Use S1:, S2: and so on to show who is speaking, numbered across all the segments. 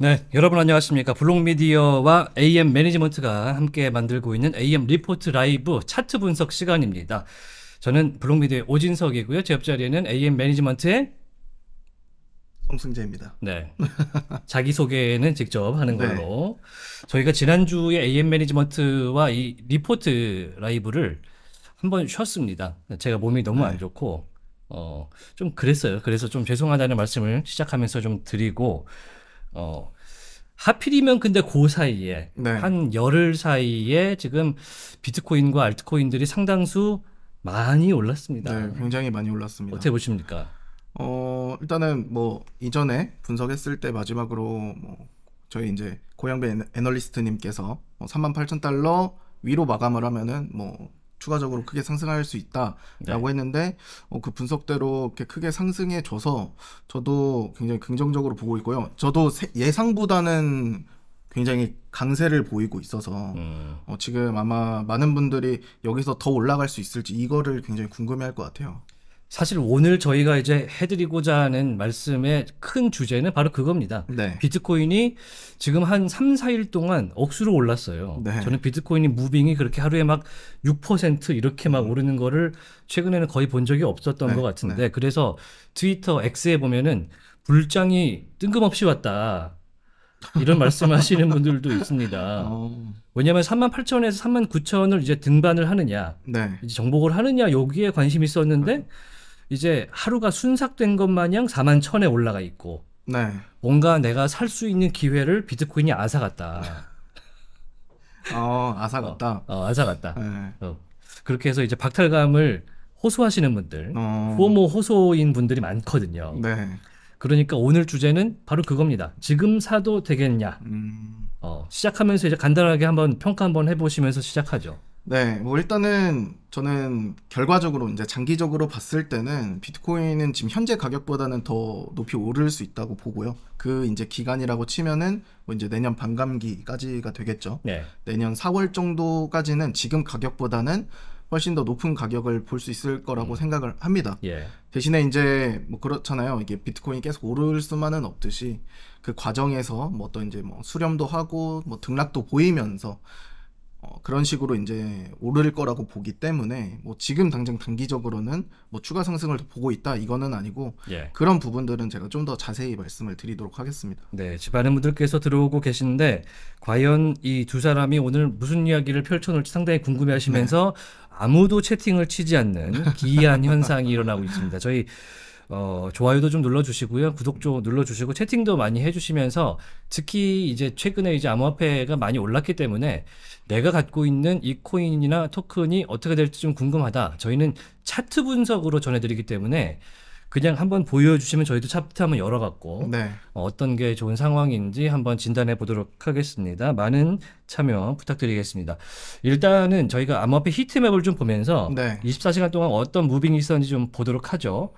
S1: 네, 여러분 안녕하십니까. 블록미디어와 AM 매니지먼트가 함께 만들고 있는 AM 리포트 라이브 차트 분석 시간입니다. 저는 블록미디어의 오진석이고요. 제 옆자리에는 AM 매니지먼트의
S2: 송승재입니다.
S1: 네. 자기소개는 직접 하는 네. 걸로. 네. 저희가 지난주에 AM 매니지먼트와 이 리포트 라이브를 한 번 쉬었습니다. 제가 몸이 너무 네. 안 좋고, 어, 좀 그랬어요. 그래서 좀 죄송하다는 말씀을 시작하면서 좀 드리고, 어, 하필이면 근데 그 사이에 네. 한 열흘 사이에 지금
S2: 비트코인과 알트코인들이 상당수 많이 올랐습니다. 네, 굉장히 많이 올랐습니다. 어떻게 보십니까? 어, 일단은 뭐 이전에 분석했을 때 마지막으로 뭐 저희 이제 고양배 애널리스트님께서 뭐 3만 8천 달러 위로 마감을 하면은 뭐 추가적으로 크게 상승할 수 있다라고 네. 했는데 어, 그 분석대로 이렇게 크게 상승해 줘서 저도 굉장히 긍정적으로 보고 있고요. 저도 세, 예상보다는 굉장히 강세를 보이고 있어서 음. 어, 지금 아마 많은 분들이 여기서 더 올라갈 수 있을지 이거를 굉장히 궁금해할 것 같아요. 사실
S1: 오늘 저희가 이제 해드리고자 하는 말씀의 큰 주제는 바로 그겁니다. 네. 비트코인이 지금 한 3, 4일 동안 억수로 올랐어요. 네. 저는 비트코인이 무빙이 그렇게 하루에 막 6% 이렇게 막 음. 오르는 거를 최근에는 거의 본 적이 없었던 네. 것 같은데 네. 그래서 트위터 X에 보면은 불장이 뜬금없이 왔다. 이런 말씀하시는 분들도 있습니다. 어... 왜냐하면 3만 8천에서 3만 9천을 이제 등반을 하느냐, 네. 이제 정복을 하느냐 여기에 관심이 있었는데 음. 이제 하루가 순삭된 것 마냥 4만 천에 올라가 있고 네. 뭔가 내가 살 수 있는 기회를 비트코인이 앗아갔다. 어, 앗아갔다. 어, 어 앗아갔다. 네. 어. 그렇게 해서 이제 박탈감을 호소하시는 분들, 어... 후모 호소인 분들이 많거든요. 네. 그러니까 오늘 주제는 바로 그겁니다. 지금 사도 되겠냐? 음... 어, 시작하면서 이제 간단하게 한번 평가 한번 해보시면서 시작하죠.
S2: 네, 뭐 일단은 저는 결과적으로 이제 장기적으로 봤을 때는 비트코인은 지금 현재 가격보다는 더 높이 오를 수 있다고 보고요. 그 이제 기간이라고 치면은 뭐 이제 내년 반감기까지가 되겠죠. 네. 내년 4월 정도까지는 지금 가격보다는 훨씬 더 높은 가격을 볼 수 있을 거라고 음. 생각을 합니다. 예. 대신에 이제 뭐 그렇잖아요. 이게 비트코인 계속 오를 수만은 없듯이 그 과정에서 뭐 어떤 이제 뭐 수렴도 하고 뭐 등락도 보이면서 어, 그런 식으로 이제 오를 거라고 보기 때문에 뭐 지금 당장 단기적으로는 뭐 추가 상승을 보고 있다 이거는 아니고 예. 그런 부분들은 제가 좀 더 자세히 말씀을 드리도록 하겠습니다. 네, 많은 분들께서 들어오고 계신데 과연 이 두 사람이 오늘 무슨 이야기를 펼쳐놓을지
S1: 상당히 궁금해하시면서 네. 아무도 채팅을 치지 않는 기이한 현상이 일어나고 있습니다. 저희 어, 좋아요도 좀 눌러주시고요. 구독 도 눌러주시고 채팅도 많이 해주시면서 특히 이제 최근에 이제 암호화폐가 많이 올랐기 때문에 내가 갖고 있는 이 코인이나 토큰이 어떻게 될지 좀 궁금하다. 저희는 차트 분석으로 전해드리기 때문에 그냥 한번 보여주시면 저희도 차트 한번 열어갖고 네. 어, 어떤 게 좋은 상황인지 한번 진단해 보도록 하겠습니다. 많은 참여 부탁드리겠습니다. 일단은 저희가 암호화폐 히트맵을 좀 보면서 네. 24시간 동안 어떤 무빙이 있었는지 좀 보도록 하죠.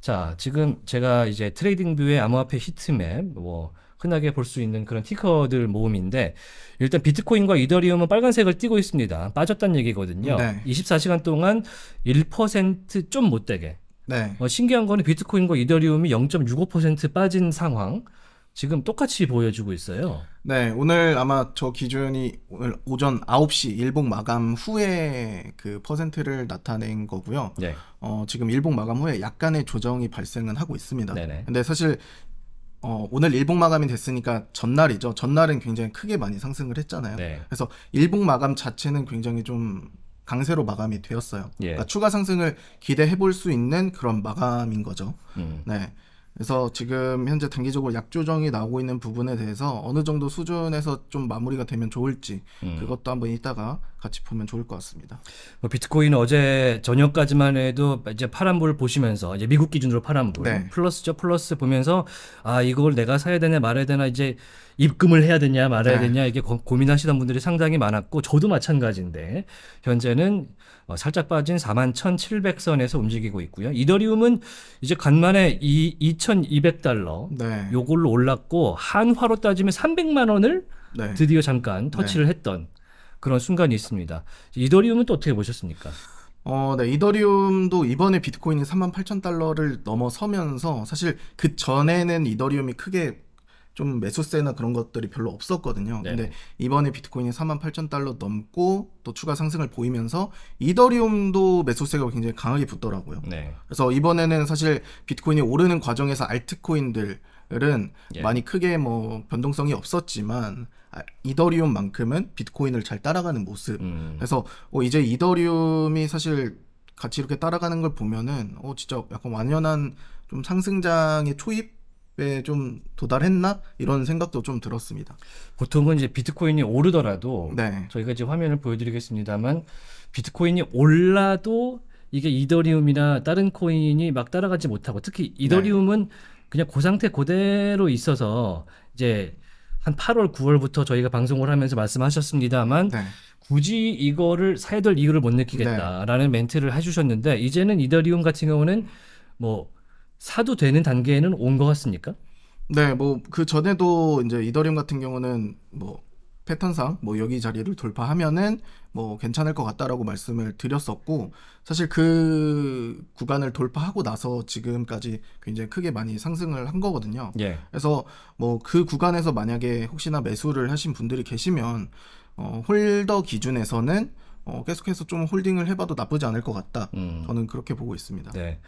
S1: 자, 지금 제가 이제 트레이딩 뷰의 암호화폐 히트맵, 뭐, 흔하게 볼 수 있는 그런 티커들 모음인데, 일단 비트코인과 이더리움은 빨간색을 띄고 있습니다. 빠졌다는 얘기거든요. 네. 24시간 동안 1%좀 못되게. 네. 어, 신기한 거는 비트코인과 이더리움이 0.65% 빠진 상황. 지금 똑같이 보여주고 있어요.
S2: 네, 오늘 아마 저 기준이 오늘 오전 9시 일본 마감 후에 그 퍼센트를 나타낸 거고요. 네. 어, 지금 일본 마감 후에 약간의 조정이 발생은 하고 있습니다. 네네. 근데 사실 어, 오늘 일봉 마감이 됐으니까 전날이죠. 전날은 굉장히 크게 많이 상승을 했잖아요. 네. 그래서 일봉 마감 자체는 굉장히 좀 강세로 마감이 되었어요. 예. 그러니까 추가 상승을 기대해 볼 수 있는 그런 마감인 거죠. 음. 네. 그래서 지금 현재 단기적으로 약 조정이 나오고 있는 부분에 대해서 어느 정도 수준에서 좀 마무리가 되면 좋을지 음. 그것도 한번 이따가 같이 보면 좋을 것 같습니다.
S1: 뭐 비트코인 어제 저녁까지만 해도 이제 파란불 보시면서 이제 미국 기준으로 파란불 네. 플러스죠 플러스 보면서 아 이걸 내가 사야 되냐 말아야 되나 이제 입금을 해야 되냐 말아야 네. 되냐 이게 고, 민하시던 분들이 상당히 많았고 저도 마찬가지인데 현재는 어, 살짝 빠진 41,700선에서 움직이고 있고요. 이더리움은 이제 간만에 이2 3,200달러 네. 요걸로 올랐고 한화로 따지면 300만 원을 네. 드디어 잠깐 터치를 네. 했던 그런 순간이 있습니다.
S2: 이더리움은 또 어떻게 보셨습니까? 어, 네. 이더리움도 이번에 비트코인이 38,000달러를 넘어서면서 사실 그 전에는 이더리움이 크게 좀 매수세나 그런 것들이 별로 없었거든요. 네 근데 이번에 비트코인이 4만 8천 달러 넘고 또 추가 상승을 보이면서 이더리움도 매수세가 굉장히 강하게 붙더라고요. 네. 그래서 이번에는 사실 비트코인이 오르는 과정에서 알트코인들은 예. 많이 크게 뭐 변동성이 없었지만 아, 이더리움만큼은 비트코인을 잘 따라가는 모습. 음. 그래서 어, 이제 이더리움이 사실 같이 이렇게 따라가는 걸 보면은 어 진짜 약간 완연한 좀 상승장의 초입 좀 도달했나 이런 생각도 좀 들었습니다. 보통은 이제 비트코인이 오르더라도 네. 저희가 이제 화면을
S1: 보여드리겠습니다만 비트코인이 올라도 이게 이더리움이나 다른 코인이 막 따라가지 못하고 특히 네. 이더리움은 네. 그냥 그 상태 그대로 있어서 이제 한 8월, 9월부터 저희가 방송을 하면서 말씀하셨습니다만 네. 굳이 이거를 사야 될 이유를 못 네. 느끼겠다라는 멘트를 해주셨는데 이제는 이더리움 같은 경우는
S2: 뭐 사도 되는 단계에는 온 것 같습니까? 네, 뭐 그 전에도 이제 이더리움 같은 경우는 뭐 패턴상 뭐 여기 자리를 돌파하면은 뭐 괜찮을 것 같다라고 말씀을 드렸었고 사실 그 구간을 돌파하고 나서 지금까지 굉장히 크게 많이 상승을 한 거거든요. 예. 그래서 뭐 그 구간에서 만약에 혹시나 매수를 하신 분들이 계시면 어 홀더 기준에서는 어 계속해서 좀 홀딩을 해봐도 나쁘지 않을 것 같다. 음. 저는 그렇게 보고 있습니다. 네.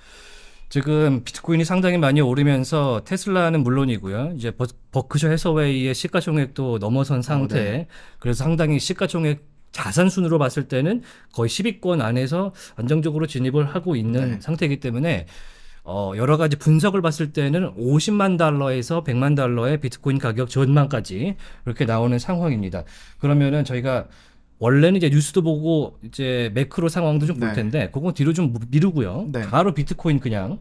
S1: 지금 비트코인이 상당히 많이 오르면서 테슬라는 물론이고요. 이제 버, 크셔 해서웨이의 시가총액도 넘어선 어, 상태. 어, 네. 그래서 상당히 시가총액 자산 순으로 봤을 때는 거의 10위권 안에서 안정적으로 진입을 하고 있는 네. 상태이기 때문에 어, 여러 가지 분석을 봤을 때는 50만 달러에서 100만 달러의 비트코인 가격 전망까지 이렇게 나오는 상황입니다. 그러면은 저희가 원래는 이제 뉴스도 보고 이제 매크로 상황도 좀볼 네. 텐데 그건 뒤로 좀 미루고요. 네. 바로 비트코인 그냥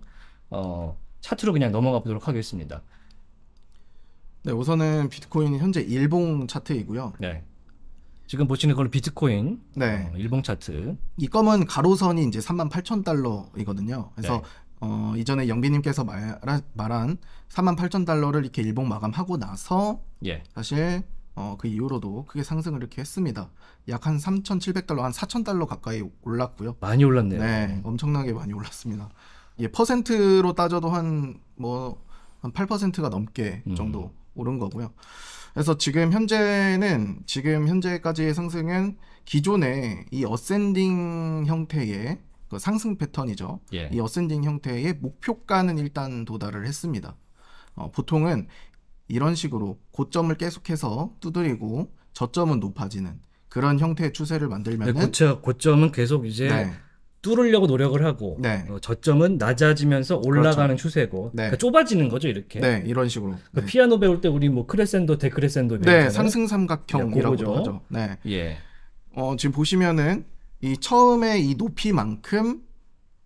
S1: 어 차트로 그냥 넘어가 보도록 하겠습니다. 네, 우선은
S2: 비트코인은 현재 일봉 차트이고요. 네. 지금 보시는 걸로 비트코인 네. 어, 일봉 차트. 이 검은 가로선이 이제 38,000달러이거든요. 그래서 네. 어, 이전에 영빈님께서 말한 38,000달러를 이렇게 일봉 마감하고 나서 예. 사실 어, 그 이후로도 크게 상승을 이렇게 했습니다. 약 한 3,700달러, 한 4,000달러 가까이 올랐고요. 많이 올랐네요. 네, 엄청나게 많이 올랐습니다. 예, 퍼센트로 따져도 한 뭐한 8%가 뭐, 넘게 음. 정도 음. 오른 거고요. 그래서 지금 현재는 지금 현재까지의 상승은 기존의 이 어센딩 형태의 그 상승 패턴이죠. 예. 이 어센딩 형태의 목표가는 일단 도달을 했습니다. 어, 보통은 이런 식으로 고점을 계속해서 두드리고 저점은 높아지는 그런 형태의 추세를 만들면 네, 고쳐, 고점은 계속 이제 네. 뚫으려고 노력을 하고 네. 어, 저점은
S1: 낮아지면서 그렇죠. 올라가는 그렇죠. 추세고 네. 그러니까 좁아지는 거죠 이렇게 네 이런 식으로 그러니까 네. 피아노 배울 때 우리 뭐 크레센도 데크레센도 네 상승 삼각형이라고 하죠 네예
S2: 어, 지금 보시면은 이 처음에 이 높이만큼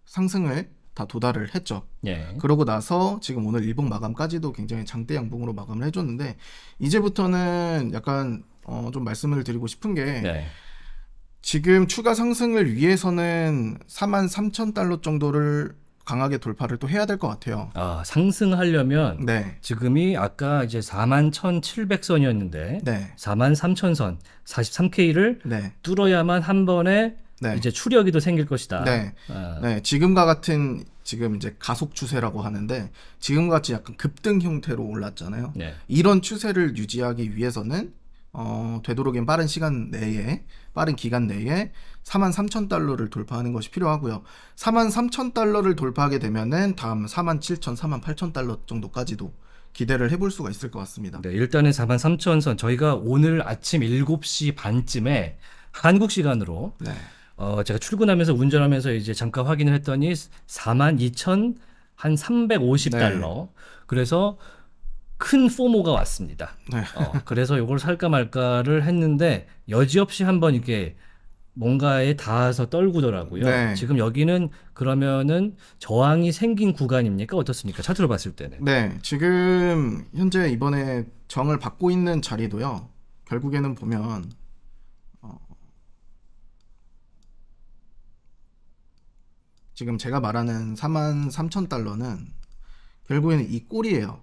S2: 상승을 다 도달을 했죠. 예. 그러고 나서 지금 오늘 일본 마감까지도 굉장히 장대 양봉으로 마감을 해줬는데 이제부터는 약간 어, 좀 말씀을 드리고 싶은 게 예. 지금 추가 상승을 위해서는 4만 3천 달러 정도를 강하게 돌파를 또 해야 될 것 같아요.
S1: 아, 상승하려면 네. 지금이 아까 이제 4만 1,700선이었는데 네. 4만 3,000선 43K를 네. 뚫어야만 한
S2: 번에 네. 이제 추력이도 생길 것이다. 네. 어. 네. 지금과 같은 지금 이제 가속 추세라고 하는데 지금과 같이 약간 급등 형태로 올랐잖아요. 네. 이런 추세를 유지하기 위해서는 어, 되도록이면 빠른 시간 내에 빠른 기간 내에 4만 3천 달러를 돌파하는 것이 필요하고요. 4만 3천 달러를 돌파하게 되면은 다음 4만 7천, 4만 8천 달러 정도까지도 기대를 해볼 수가 있을 것 같습니다. 네, 일단은
S1: 4만 3천 선 저희가 오늘 아침 7시 반쯤에 한국 시간으로 네. 어, 제가 출근하면서 운전하면서 이제 잠깐 확인을 했더니 4만 2천 한 350달러. 네. 그래서 큰 포모가 왔습니다. 네. 어, 그래서 이걸 살까 말까를 했는데 여지없이 한번 이렇게 뭔가에 닿아서 떨구더라고요. 네. 지금 여기는 그러면은 저항이 생긴 구간입니까? 어떻습니까? 차트로 봤을 때는.
S2: 네. 지금 현재 이번에 정을 받고 있는 자리도요. 결국에는 보면 지금 제가 말하는 4만 3천 달러는 결국에는 이 꼴이에요.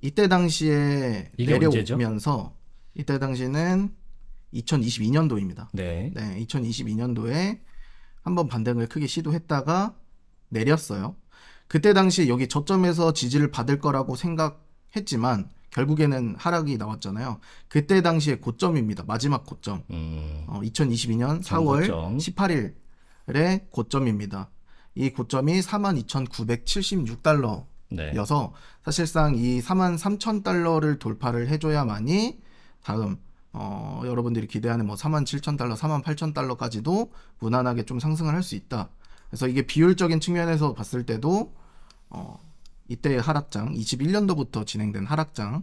S2: 이때 당시에 내려오면서 언제죠? 이때 당시는 2022년도입니다. 네. 네 2022년도에 한번 반등을 크게 시도했다가 내렸어요. 그때 당시 여기 저점에서 지지를 받을 거라고 생각했지만 결국에는 하락이 나왔잖아요. 그때 당시에 고점입니다. 마지막 고점. 음. 어, 2022년 4월 고점. 18일 달의 고점입니다. 이 고점이 42,976달러여서 네. 사실상 이 43,000달러를 돌파를 해줘야만이 다음 어, 여러분들이 기대하는 뭐 47,000달러, 48,000달러까지도 무난하게 좀 상승을 할 수 있다. 그래서 이게 비율적인 측면에서 봤을 때도 어, 이때의 하락장, 21년도부터 진행된 하락장에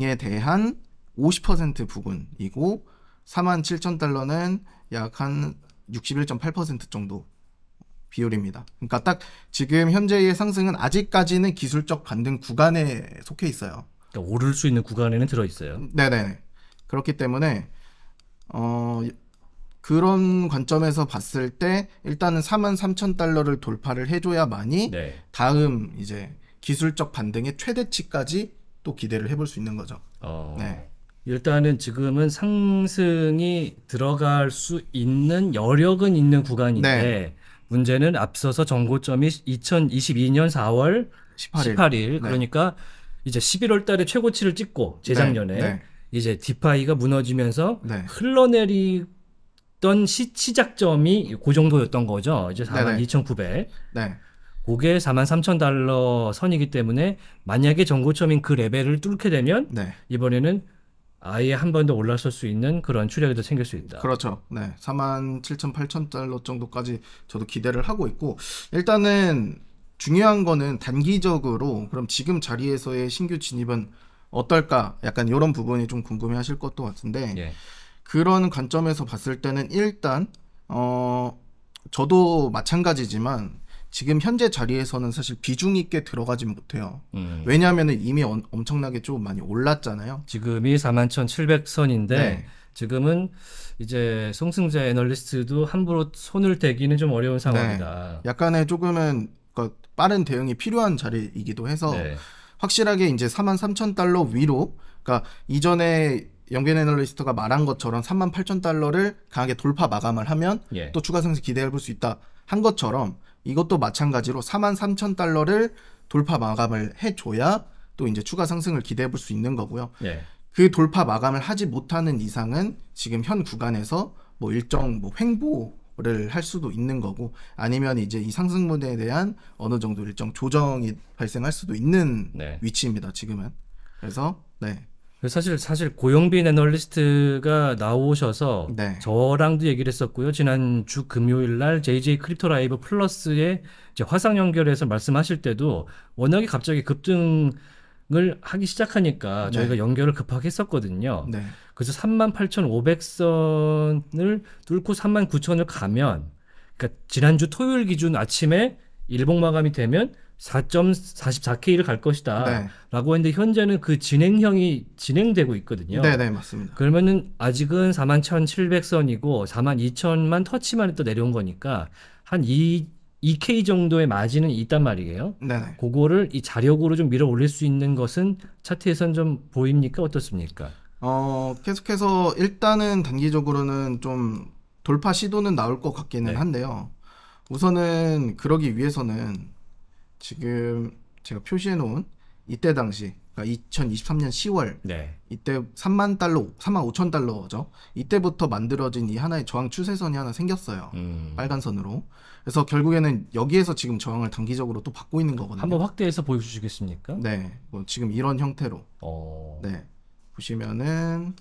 S2: 예. 대한 50% 부근이고 47,000달러는 약한 61.8% 정도 비율입니다. 그러니까 딱 지금 현재의 상승은 아직까지는 기술적 반등 구간에 속해 있어요. 그러니까 오를 수 있는 구간에는 들어 있어요. 네네. 그렇기 때문에 어 그런 관점에서 봤을 때 일단은 4만 3천 달러를 돌파를 해줘야만이 네. 다음 이제 기술적 반등의 최대치까지 또 기대를 해볼 수 있는 거죠. 어... 네. 일단은 지금은 상승이 들어갈 수
S1: 있는 여력은 있는 구간인데 네. 문제는 앞서서 정고점이 2022년 4월 18일, 18일. 그러니까 이제 11월 달에 최고치를 찍고 재작년에 네. 네. 이제 디파이가 무너지면서 네. 흘러내리 던 시, 시작점이 그 정도였던 거죠. 이제 42,900. 네. 그게 4 3 0 0달러 선이기 때문에 만약에 정고점인그 레벨을 뚫게 되면 네. 이번에는 아예 한 번 더 올라설 수 있는 그런 추력이도 생길 수 있다.
S2: 그렇죠. 네. 4만 7천 8천 달러 정도까지 저도 기대를 하고 있고 일단은 중요한 거는 단기적으로 그럼 지금 자리에서의 신규 진입은 어떨까? 약간 이런 부분이 좀 궁금해 하실 것도 같은데 예. 그런 관점에서 봤을 때는 일단 어 저도 마찬가지지만 지금 현재 자리에서는 사실 비중 있게 들어가진 못해요. 음. 왜냐하면 이미 어, 엄청나게 좀 많이 올랐잖아요. 지금이 41,700선인데 네. 지금은 이제 송승자 애널리스트도 함부로 손을 대기는 좀 어려운 네. 상황이다. 네. 약간의 조금은 그 빠른 대응이 필요한 자리이기도 해서 네. 확실하게 이제 4만 3천 달러 위로 그러니까 이전에 연계 애널리스트가 말한 것처럼 3만 8천 달러를 강하게 돌파 마감을 하면 예. 또 추가 상승 기대해 볼 수 있다 한 것처럼 이것도 마찬가지로 4 3 0 0달러를 돌파 마감을 해줘야 또 이제 추가 상승을 기대해 볼 수 있는 거고요. 예. 그 돌파 마감을 하지 못하는 이상은 지금 현 구간에서 뭐 일정 뭐 횡보를 할 수도 있는 거고 아니면 이제 이 상승 무대에 대한 어느 정도 일정 조정이 발생할 수도 있는 네. 위치입니다. 지금은. 그래서 네.
S1: 사실 사실 고영빈 애널리스트가 나오셔서 네. 저랑도 얘기를 했었고요. 지난 주 금요일 날 JJ 크립토 라이브 플러스에 화상 연결해서 말씀하실 때도 워낙에 갑자기 급등을 하기 시작하니까 네. 저희가 연결을 급하게 했었거든요. 네. 그래서 38,500선을 뚫고 39,000을 가면 그러니까 지난주 토요일 기준 아침에 일봉 마감이 되면 4.44K를 갈 것이다라고 네. 했는데 현재는 그 진행형이 진행되고 있거든요. 네, 네, 맞습니다. 그러면은 아직은 41,700선이고 42,000만 터치만 또 내려온 거니까 한 2, 2K 정도의 마진은 있단 말이에요. 네, 네. 그거를 이 자력으로 좀 밀어 올릴 수 있는 것은 차트에선 좀 보입니까?
S2: 어떻습니까? 어, 계속해서 일단은 단기적으로는 좀 돌파 시도는 나올 것 같기는 네. 한데요. 우선은 그러기 위해서는 지금 제가 표시해 놓은 이때 당시 그러니까 2023년 10월 네. 이때 3만 달러, 3만 5천 달러죠. 이때부터 만들어진 이 하나의 저항 추세선이 하나 생겼어요. 음. 빨간 선으로. 그래서 결국에는 여기에서 지금 저항을 단기적으로 또 받고 있는 거거든요. 한번 확대해서 보여주시겠습니까? 네, 뭐 지금 이런 형태로. 어... 네, 보시면은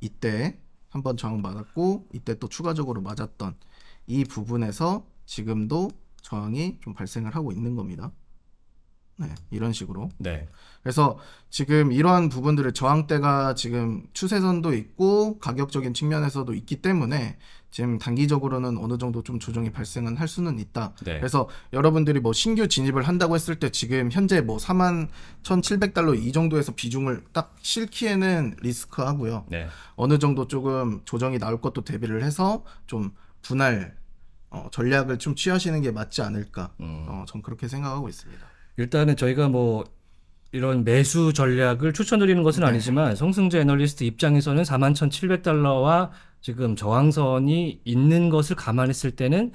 S2: 이때 한번 저항 받았고 이때 또 추가적으로 맞았던 이 부분에서 지금도 저항이 좀 발생을 하고 있는 겁니다. 네, 이런 식으로. 네. 그래서 지금 이러한 부분들을 저항대가 지금 추세선도 있고 가격적인 측면에서도 있기 때문에 지금 단기적으로는 어느 정도 좀 조정이 발생은 할 수는 있다. 네. 그래서 여러분들이 뭐 신규 진입을 한다고 했을 때 지금 현재 뭐 4만 1,700달러 이 정도에서 비중을 딱 실기에는 리스크하고요. 네. 어느 정도 조금 조정이 나올 것도 대비를 해서 좀 분할 어, 전략을 좀 취하시는 게 맞지 않을까. 음. 어, 전 그렇게 생각하고 있습니다. 일단은 저희가 뭐 이런 매수 전략을
S1: 추천드리는 것은 네. 아니지만 성승자 애널리스트 입장에서는 41,700달러와 지금 저항선이 있는 것을 감안했을 때는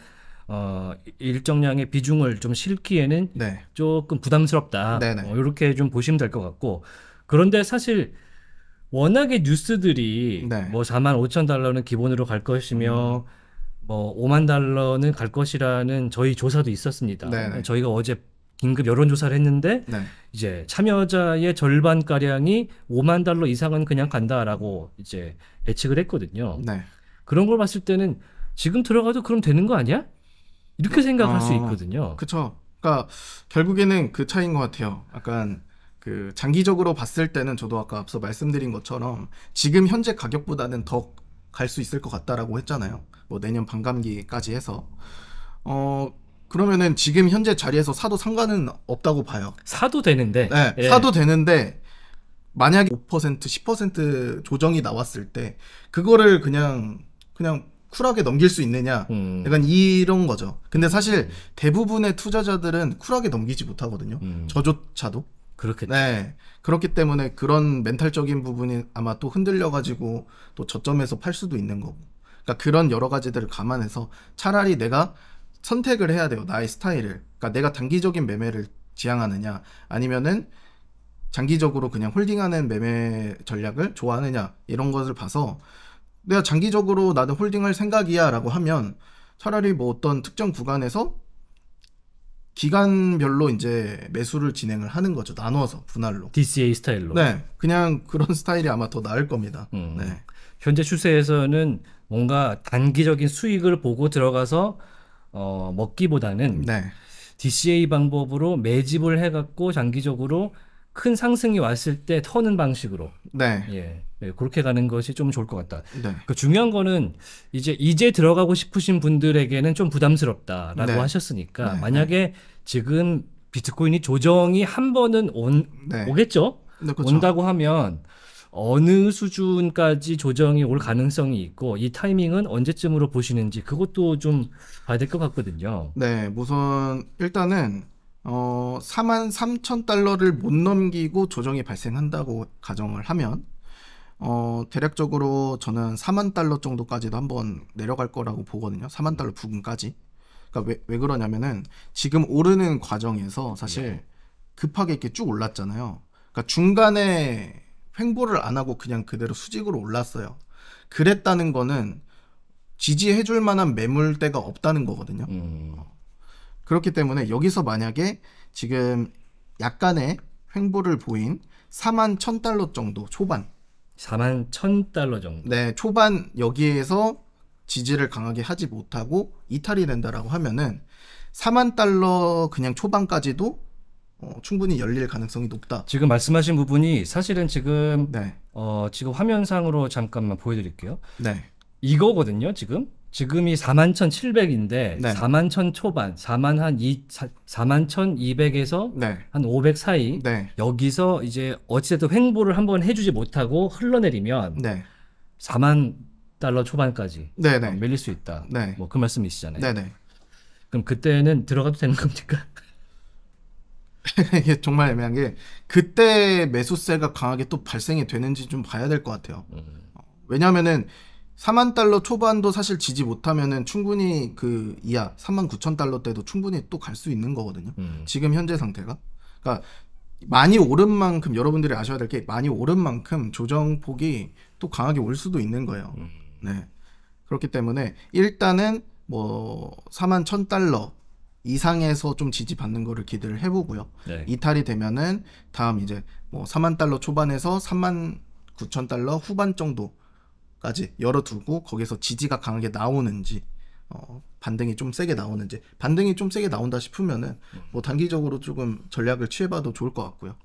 S1: 어 일정량의 비중을 좀 실기에는 네. 조금 부담스럽다. 어, 이렇게 좀 보시면 될 것 같고 그런데 사실 워낙에 뉴스들이 네. 뭐 4만 5천 달러는 기본으로 갈 것이며 음. 뭐 5만 달러는 갈 것이라는 저희 조사도 있었습니다. 네네. 네. 저희가 어제 긴급 여론조사를 했는데 네. 이제 참여자의 절반 가량이 5만 달러 이상은 그냥 간다라고 이제 예측을 했거든요. 네.
S2: 그런 걸 봤을 때는 지금 들어가도 그럼 되는 거 아니야? 이렇게 생각할 어, 수 아, 있거든요. 그렇죠. 그러니까 결국에는 그 차이인 것 같아요. 약간 그 장기적으로 봤을 때는 저도 아까 앞서 말씀드린 것처럼 지금 현재 가격보다는 더 갈 수 있을 것 같다라고 했잖아요. 뭐 내년 반감기까지 해서 어 그러면은 지금 현재 자리에서 사도 상관은 없다고 봐요. 사도 되는데. 네, 예. 사도 되는데 만약에 5% 10% 조정이 나왔을 때 그거를 그냥 그냥 쿨하게 넘길 수 있느냐 음. 약간 이런 거죠. 근데 사실 음. 대부분의 투자자들은 쿨하게 넘기지 못하거든요. 음. 저조차도. 그렇겠죠. 네. 그렇기 때문에 그런 멘탈적인 부분이 아마 또 흔들려 가지고 또 저점에서 팔 수도 있는 거고. 그러니까 그런 여러 가지들을 감안해서 차라리 내가 선택을 해야 돼요. 나의 스타일을. 그러니까 내가 단기적인 매매를 지향하느냐 아니면은 장기적으로 그냥 홀딩하는 매매 전략을 좋아하느냐 이런 것을 봐서 내가 장기적으로 나는 홀딩할 생각이야라고 하면 차라리 뭐 어떤 특정 구간에서 기간별로 이제 매수를 진행을 하는 거죠. 나눠서 분할로. DCA 스타일로. 네. 그냥 그런 스타일이 아마 더 나을 겁니다. 음. 네. 현재 추세에서는
S1: 뭔가 단기적인 수익을 보고 들어가서 어, 먹기보다는 네. DCA 방법으로 매집을 해갖고 장기적으로 큰 상승이 왔을 때 터는 방식으로 네. 예. 네, 그렇게 가는 것이 좀 좋을 것 같다. 네. 그 중요한 거는 이제 이제 들어가고 싶으신 분들에게는 좀 부담스럽다라고 네. 하셨으니까 네. 만약에 지금 비트코인이 조정이 한 번은 온 네. 오겠죠. 네, 그렇죠. 온다고 하면 어느 수준까지 조정이 올 가능성이 있고 이 타이밍은 언제쯤으로 보시는지 그것도 좀 봐야 될 것
S2: 같거든요. 네, 우선 일단은 어, 4만 3천 달러를 못 넘기고 조정이 발생한다고 가정을 하면 어, 대략적으로 저는 4만 달러 정도까지도 한번 내려갈 거라고 보거든요. 4만 달러 부근까지. 그러니까 왜, 왜 그러냐면은 지금 오르는 과정에서 사실 네. 급하게 이렇게 쭉 올랐잖아요. 그러니까 중간에 횡보를 안 하고 그냥 그대로 수직으로 올랐어요. 그랬다는 거는 지지해 줄 만한 매물대가 없다는 거거든요. 음. 그렇기 때문에 여기서 만약에 지금 약간의 횡보를 보인 4만 1000달러 정도 초반 4만 1000달러 정도 네, 초반 여기에서 지지를 강하게 하지 못하고 이탈이 된다라고 하면은 4만 달러 그냥 초반까지도 어, 충분히 열릴 가능성이 높다.
S1: 지금 말씀하신 부분이 사실은 지금 네. 어, 지금 화면상으로 잠깐만 보여드릴게요. 네. 이거거든요. 지금 지금이 41,700인데 네. 41,000 초반, 4만 한 2, 41,200에서 네. 한500 사이 네. 여기서 이제 어찌됐든 횡보를 한번 해주지 못하고 흘러내리면 네. 4만 달러 초반까지 어, 밀릴 수 있다. 네. 뭐그 말씀이시잖아요. 그럼 그때는 들어가도 되는 겁니까?
S2: 이게 정말 애매한 게 그때 매수세가 강하게 또 발생이 되는지 좀 봐야 될 것 같아요. 음. 왜냐면은 하 4만 달러 초반도 사실 지지 못하면은 충분히 그 이하 3만 9천 달러 때도 충분히 또 갈 수 있는 거거든요. 음. 지금 현재 상태가. 그러니까 많이 오른 만큼 여러분들이 아셔야 될 게 많이 오른 만큼 조정폭이 또 강하게 올 수도 있는 거예요. 음. 네. 그렇기 때문에 일단은 뭐 4만 1000달러 이상에서 좀 지지받는 거를 기대를 해보고요. 네. 이탈이 되면은 다음 이제 뭐 4만 달러 초반에서 3만 9천 달러 후반 정도까지 열어두고 거기서 지지가 강하게 나오는지 어, 반등이 좀 세게 나오는지 반등이 좀 세게 나온다 싶으면은 뭐 단기적으로 조금 전략을 취해봐도 좋을 것 같고요.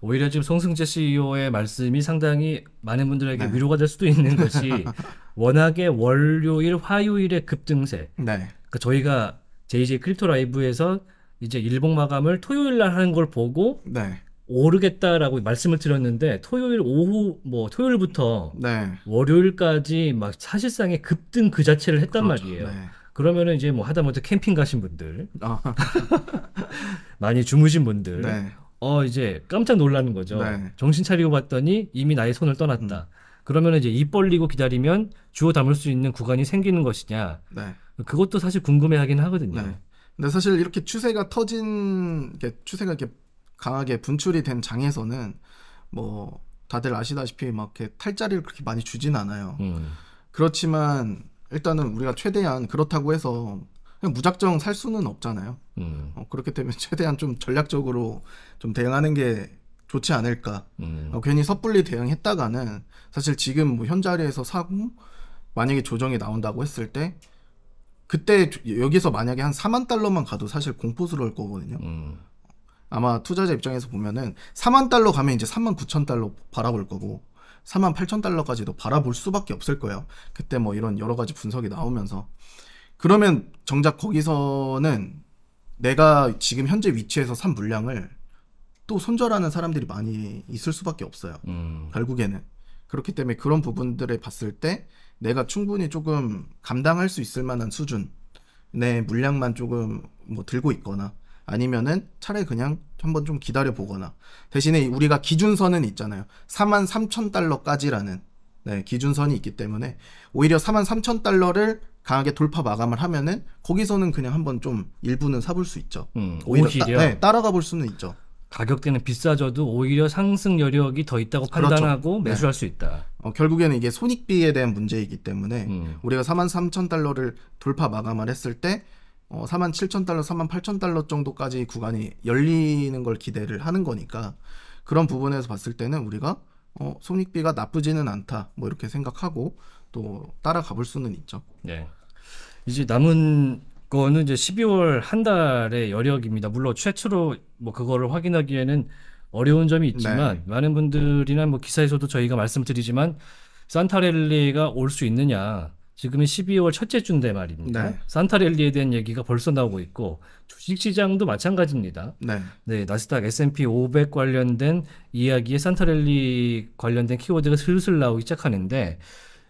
S2: 오히려 지금 송승재 CEO의
S1: 말씀이 상당히 많은 분들에게 네. 위로가 될 수도 있는 것이 워낙에 월요일, 화요일의 급등세. 네. 그러니까 저희가 JJ 크립토 라이브에서 이제 일봉 마감을 토요일 날 하는 걸 보고 네. 오르겠다라고 말씀을 드렸는데 토요일 오후 뭐 토요일부터 네. 월요일까지 막 사실상의 급등 그 자체를 했단 그렇죠. 말이에요. 네. 그러면은 이제 뭐 하다못해 캠핑 가신 분들 아. 많이 주무신 분들 네. 어 이제 깜짝 놀라는 거죠. 네. 정신 차리고 봤더니 이미 나의 손을 떠났다. 음. 그러면 이제 입 벌리고 기다리면 주워 담을 수 있는 구간이
S2: 생기는 것이냐. 네. 그것도 사실 궁금해하긴 하거든요. 네. 근데 사실 이렇게 추세가 터진 추세가 이렇게 강하게 분출이 된 장에서는 뭐 다들 아시다시피 막 이렇게 탈자리를 그렇게 많이 주진 않아요. 음. 그렇지만 일단은 우리가 최대한 그렇다고 해서 그냥 무작정 살 수는 없잖아요. 음. 어, 그렇게 되면 최대한 좀 전략적으로 좀 대응하는 게 좋지 않을까. 음. 어, 괜히 섣불리 대응했다가는 사실 지금 뭐현 자리에서 사고 만약에 조정이 나온다고 했을 때 그때 여기서 만약에 한 4만 달러만 가도 사실 공포스러울 거거든요. 음. 아마 투자자 입장에서 보면은 4만 달러 가면 이제 3만 9천 달러 바라볼 거고 4만 8천 달러까지도 바라볼 수밖에 없을 거예요. 그때 뭐 이런 여러 가지 분석이 나오면서 그러면 정작 거기서는 내가 지금 현재 위치에서 산 물량을 또 손절하는 사람들이 많이 있을 수밖에 없어요. 음. 결국에는 그렇기 때문에 그런 부분들을 봤을 때 내가 충분히 조금 감당할 수 있을 만한 수준 내 물량만 조금 뭐 들고 있거나 아니면은 차라리 그냥 한번 좀 기다려 보거나 대신에 우리가 기준선은 있잖아요. 4만 3천 달러까지라는 네, 기준선이 있기 때문에 오히려 4만 3천 달러를 강하게 돌파 마감을 하면은 거기서는 그냥 한번 좀 일부는 사볼 수 있죠. 음, 오히려, 오히려? 따, 네, 따라가 볼 수는 있죠.
S1: 가격대는 비싸져도 오히려 상승 여력이 더 있다고 그렇죠. 판단하고 그렇죠. 매수할 네. 수
S2: 있다. 어, 결국에는 이게 손익비에 대한 문제이기 때문에 음. 우리가 4만 3천 달러를 돌파 마감을 했을 때 어, 4만 7천 달러, 4만 8천 달러 정도까지 구간이 열리는 걸 기대를 하는 거니까 그런 부분에서 봤을 때는 우리가 어, 손익비가 나쁘지는 않다 뭐 이렇게 생각하고 또 따라가 볼 수는 있죠.
S1: 네. 이제 남은 그거는 이제 12월 한 달의 여력입니다. 물론 최초로 뭐 그거를 확인하기에는 어려운 점이 있지만 네. 많은 분들이나 뭐 기사에서도 저희가 말씀드리지만 산타렐리가 올 수 있느냐 지금이 12월 첫째 주인데 말입니다. 네. 산타랠리에 대한 얘기가 벌써 나오고 있고 주식시장도 마찬가지입니다. 네. 네 나스닥 S&P 500 관련된 이야기에 산타랠리 관련된 키워드가 슬슬 나오기 시작하는데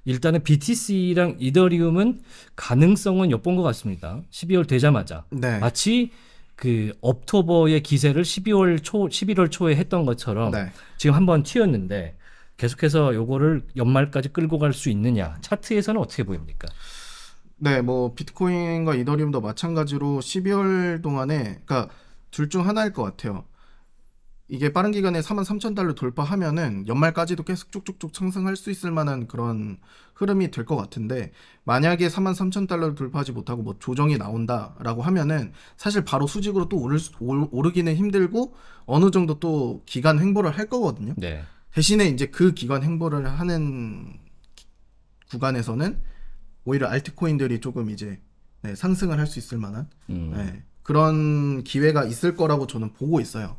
S1: 일단은 BTC랑 이더리움은 가능성은 엿본 것 같습니다. 12월 되자마자 네. 마치 그 업토버의 기세를 12월 초 11월 초에 했던 것처럼 네. 지금 한번 튀었는데 계속해서 요거를 연말까지 끌고 갈 수 있느냐 차트에서는 어떻게 보입니까?
S2: 네, 뭐 비트코인과 이더리움도 마찬가지로 12월 동안에 그러니까 둘 중 하나일 것 같아요. 이게 빠른 기간에 4만 3천 달러 돌파하면은 연말까지도 계속 쭉쭉쭉 상승할 수 있을 만한 그런 흐름이 될 것 같은데 만약에 4만 3천 달러를 돌파하지 못하고 뭐 조정이 나온다라고 하면은 사실 바로 수직으로 또 오를 수, 오르기는 힘들고 어느 정도 또 기간 횡보를 할 거거든요. 네. 대신에 이제 그 기간 횡보를 하는 구간에서는 오히려 알트코인들이 조금 이제 네, 상승을 할 수 있을 만한 음. 네, 그런 기회가 있을 거라고 저는 보고 있어요.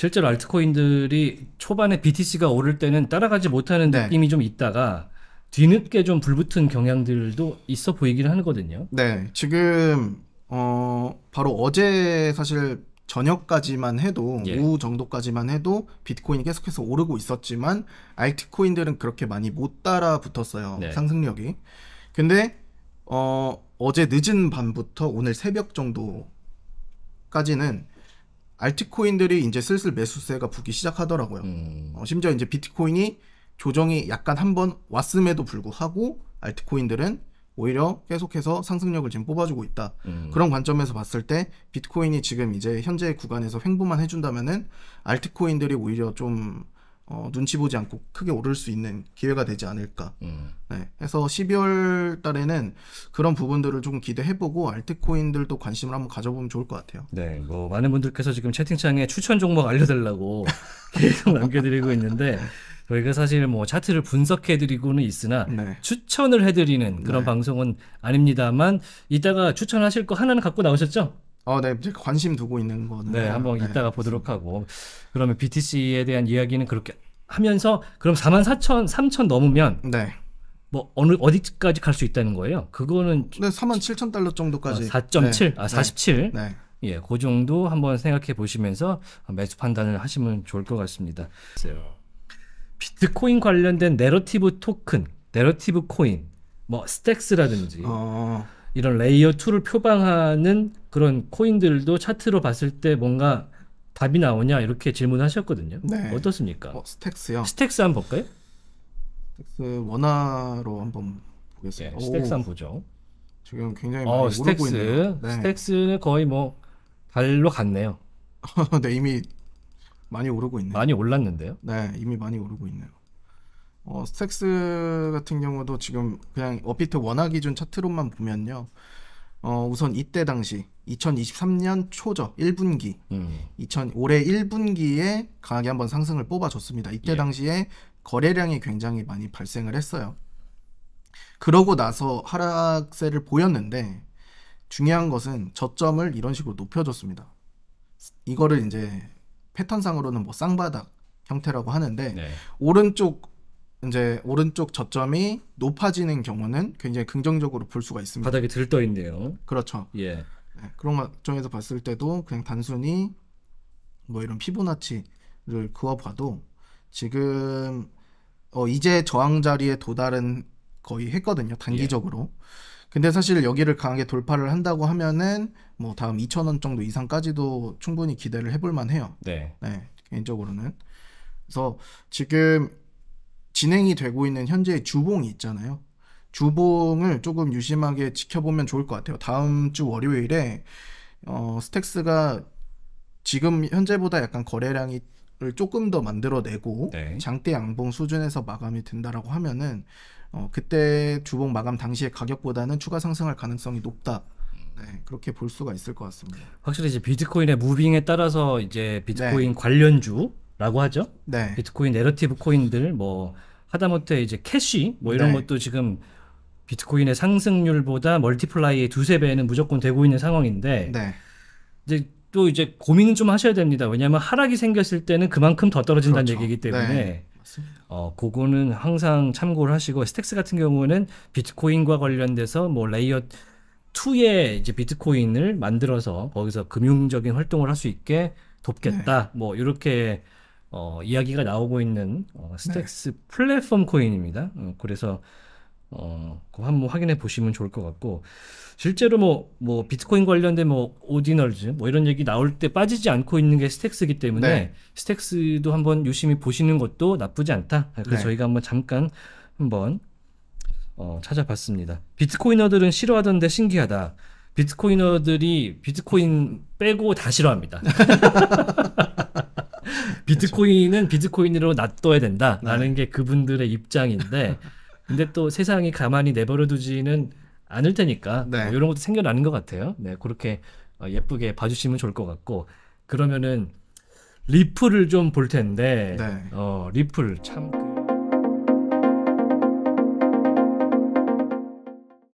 S2: 실제로 알트코인들이 초반에 BTC가 오를
S1: 때는 따라가지 못하는 네. 느낌이 좀 있다가 뒤늦게 좀 불붙은 경향들도 있어 보이기는 하거든요.
S2: 네, 지금 어 바로 어제 사실 저녁까지만 해도 예. 오후 정도까지만 해도 비트코인이 계속해서 오르고 있었지만 알트코인들은 그렇게 많이 못 따라 붙었어요. 네. 상승력이. 근데 어 어제 늦은 밤부터 오늘 새벽 정도까지는 알트코인들이 이제 슬슬 매수세가 붙기 시작하더라고요. 음. 어, 심지어 이제 비트코인이 조정이 약간 한번 왔음에도 불구하고 알트코인들은 오히려 계속해서 상승력을 지금 뽑아주고 있다. 음. 그런 관점에서 봤을 때 비트코인이 지금 이제 현재 구간에서 횡보만 해준다면은 알트코인들이 오히려 좀 어, 눈치 보지 않고 크게 오를 수 있는 기회가 되지 않을까. 음. 네, 해서 12월 달에는 그런 부분들을 조금 기대해보고 알트코인들도 관심을 한번 가져보면 좋을 것 같아요.
S1: 네, 뭐 많은 분들께서 지금 채팅창에 추천 종목 알려달라고 계속 남겨드리고 있는데 저희가 사실 뭐 차트를 분석해드리고는 있으나 네. 추천을 해드리는 그런 네. 방송은 아닙니다만 이따가 추천하실 거 하나는 갖고 나오셨죠? 어, 네, 이제 관심 두고 있는 거는. 네, 한번 네. 이따가 보도록 하고. 그러면 BTC에 대한 이야기는 그렇게 하면서 그럼 4만 4천, 3천 넘으면 네. 뭐 어느 어디까지 갈 수 있다는 거예요?
S2: 그거는 네, 4만 7천 달러 정도까지. 아, 4.7, 네. 아 47. 네.
S1: 네. 예, 그 정도 한번 생각해 보시면서 매수 판단을 하시면 좋을 것 같습니다. 비트코인 관련된 내러티브 토큰, 내러티브 코인, 뭐 스택스라든지. 어... 이런 레이어 2를 표방하는 그런 코인들도 차트로 봤을 때 뭔가 답이 나오냐 이렇게 질문하셨거든요. 네. 어떻습니까? 어, 스택스요. 스택스
S2: 한번 볼까요? 스택스 원화로 한번 보겠습니다. 예, 스택스 한번 보죠. 지금 굉장히 어, 많이 어, 스택스, 있네요. 네. 스택스는 거의 뭐 달로 갔네요. 네 이미 많이 오르고 있네요. 많이 올랐는데요? 네 이미 많이 오르고 있네요. 어, 스택스 같은 경우도 지금 그냥 업비트 원화 기준 차트로만 보면요. 어, 우선 이때 당시 2023년 초죠. 1분기. 음. 2000 올해 1분기에 강하게 한번 상승을 뽑아줬습니다. 이때 예. 당시에 거래량이 굉장히 많이 발생을 했어요. 그러고 나서 하락세를 보였는데 중요한 것은 저점을 이런 식으로 높여줬습니다. 이거를 이제 패턴상으로는 뭐 쌍바닥 형태라고 하는데 네. 오른쪽 이제 오른쪽 저점이 높아지는 경우는 굉장히 긍정적으로 볼 수가 있습니다. 바닥이 들떠 있네요. 그렇죠. 예. 네, 그런 관점에서 봤을 때도 그냥 단순히 뭐 이런 피보나치를 그어봐도 지금 어 이제 저항 자리에 도달은 거의 했거든요. 단기적으로. 예. 근데 사실 여기를 강하게 돌파를 한다고 하면은 뭐 다음 2 0원 정도 이상까지도 충분히 기대를 해볼 만해요. 네. 네 개인적으로는. 그래서 지금 진행이 되고 있는 현재의 주봉이 있잖아요. 주봉을 조금 유심하게 지켜보면 좋을 것 같아요. 다음 주 월요일에 어, 스택스가 지금 현재보다 약간 거래량이 조금 더 만들어내고 네. 장대 양봉 수준에서 마감이 된다라고 하면은 어, 그때 주봉 마감 당시의 가격보다는 추가 상승할 가능성이 높다. 네, 그렇게 볼 수가 있을 것 같습니다.
S1: 확실히 이제 비트코인의 무빙에 따라서 이제 비트코인 네. 관련주라고 하죠. 네. 비트코인 내러티브 코인들 뭐 하다못해 이제 캐시 뭐 이런 네. 것도 지금 비트코인의 상승률보다 멀티플라이의 두세 배는 무조건 되고 있는 상황인데 네. 이제 또 이제 고민은 좀 하셔야 됩니다. 왜냐하면 하락이 생겼을 때는 그만큼 더 떨어진다는 그렇죠. 얘기이기 네. 때문에 네. 어, 그거는 항상 참고를 하시고 스택스 같은 경우는 비트코인과 관련돼서 뭐 레이어 2의 이제 비트코인을 만들어서 거기서 금융적인 활동을 할 수 있게 돕겠다. 네. 뭐 이렇게 어, 이야기가 나오고 있는 어, 스택스 네. 플랫폼 코인입니다. 어, 그래서 어, 한번 확인해 보시면 좋을 것 같고 실제로 뭐, 뭐 비트코인 관련된 뭐 오디널즈 뭐 이런 얘기 나올 때 빠지지 않고 있는 게 스택스이기 때문에 네. 스택스도 한번 유심히 보시는 것도 나쁘지 않다. 그래서 네. 저희가 한번 잠깐 한번 어, 찾아봤습니다. 비트코이너들은 싫어하던데 신기하다. 비트코이너들이 비트코인 빼고 다 싫어합니다. 비트코인은 비트코인으로 놔둬야 된다라는 네. 게 그분들의 입장인데 근데 또 세상이 가만히 내버려 두지는 않을 테니까 네. 뭐 이런 것도 생겨나는 것 같아요. 네, 그렇게 어, 예쁘게 봐주시면 좋을 것 같고 그러면은 리플을 좀 볼 텐데 네. 어 리플 참.